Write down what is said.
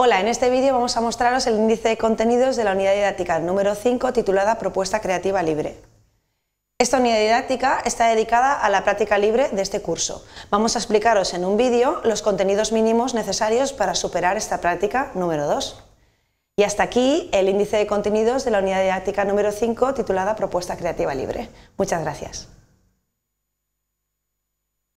Hola, en este vídeo vamos a mostraros el índice de contenidos de la unidad didáctica número 5 titulada Propuesta Creativa Libre. Esta unidad didáctica está dedicada a la práctica libre de este curso. Vamos a explicaros en un vídeo los contenidos mínimos necesarios para superar esta práctica número 2. Y hasta aquí el índice de contenidos de la unidad didáctica número 5 titulada Propuesta Creativa Libre. Muchas gracias.